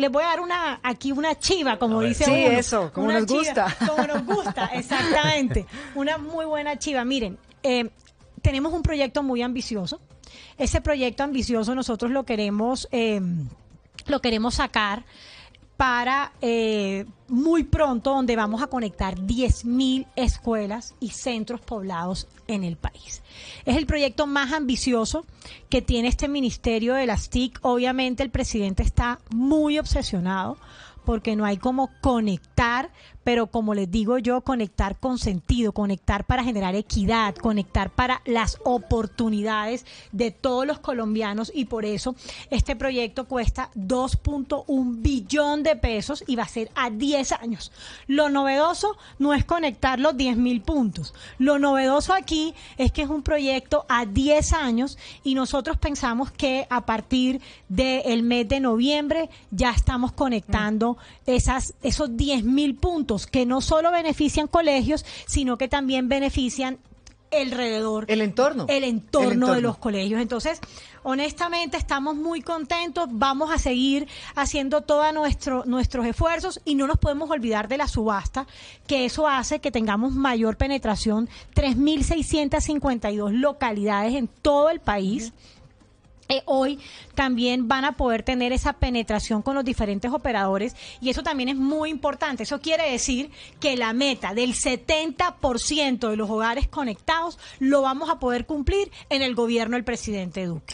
Les voy a dar una aquí una chiva, como dice sí, eso, como nos gusta. Como nos gusta, exactamente. Una muy buena chiva. Miren, eh, tenemos un proyecto muy ambicioso. Ese proyecto ambicioso nosotros lo queremos, eh, lo queremos sacar para eh, muy pronto donde vamos a conectar 10.000 escuelas y centros poblados en el país. Es el proyecto más ambicioso que tiene este Ministerio de las TIC. Obviamente el presidente está muy obsesionado porque no hay como conectar, pero como les digo yo, conectar con sentido, conectar para generar equidad, conectar para las oportunidades de todos los colombianos y por eso este proyecto cuesta 2.1 billón de pesos y va a ser a 10 años. Lo novedoso no es conectar los 10 mil puntos, lo novedoso aquí es que es un proyecto a 10 años y nosotros pensamos que a partir del mes de noviembre ya estamos conectando esas, esos 10.000 puntos que no solo benefician colegios, sino que también benefician alrededor. El entorno. El entorno, de los colegios. Entonces, honestamente, estamos muy contentos. Vamos a seguir haciendo todos nuestro, nuestros esfuerzos y no nos podemos olvidar de la subasta, que eso hace que tengamos mayor penetración. 3.652 localidades en todo el país. Eh, hoy también van a poder tener esa penetración con los diferentes operadores y eso también es muy importante. Eso quiere decir que la meta del 70% de los hogares conectados lo vamos a poder cumplir en el gobierno del presidente Duque.